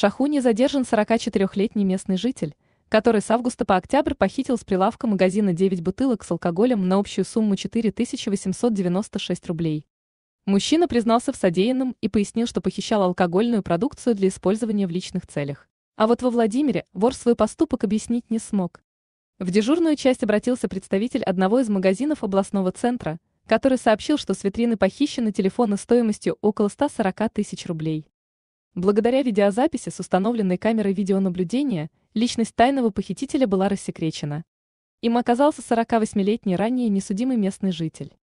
Шахуне задержан 44-летний местный житель, который с августа по октябрь похитил с прилавка магазина 9 бутылок с алкоголем на общую сумму 4896 рублей. Мужчина признался в содеянном и пояснил, что похищал алкогольную продукцию для использования в личных целях. А вот во Владимире вор свой поступок объяснить не смог. В дежурную часть обратился представитель одного из магазинов областного центра, который сообщил, что с витрины похищены телефоны стоимостью около 140 тысяч рублей. Благодаря видеозаписи с установленной камерой видеонаблюдения личность тайного похитителя была рассекречена. Им оказался 48-летний ранее несудимый местный житель.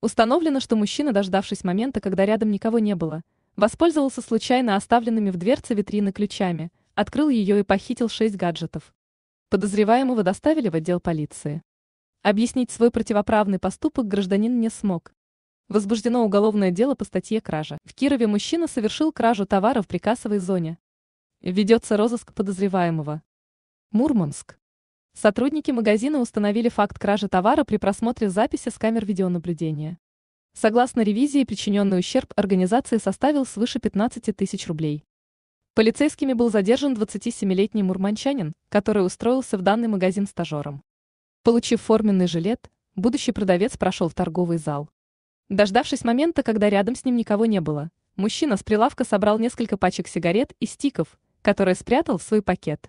Установлено, что мужчина, дождавшись момента, когда рядом никого не было, воспользовался случайно оставленными в дверце витрины ключами, открыл ее и похитил шесть гаджетов. Подозреваемого доставили в отдел полиции. Объяснить свой противоправный поступок гражданин не смог, Возбуждено уголовное дело по статье «Кража». В Кирове мужчина совершил кражу товара в прикасовой зоне. Ведется розыск подозреваемого. Мурманск. Сотрудники магазина установили факт кражи товара при просмотре записи с камер видеонаблюдения. Согласно ревизии, причиненный ущерб организации составил свыше 15 тысяч рублей. Полицейскими был задержан 27-летний мурманчанин, который устроился в данный магазин стажером. Получив форменный жилет, будущий продавец прошел в торговый зал. Дождавшись момента, когда рядом с ним никого не было, мужчина с прилавка собрал несколько пачек сигарет и стиков, которые спрятал в свой пакет.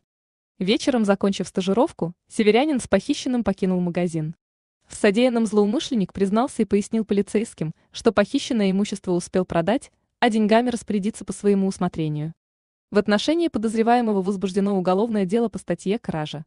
Вечером, закончив стажировку, северянин с похищенным покинул магазин. В содеянном злоумышленник признался и пояснил полицейским, что похищенное имущество успел продать, а деньгами распорядиться по своему усмотрению. В отношении подозреваемого возбуждено уголовное дело по статье «Кража».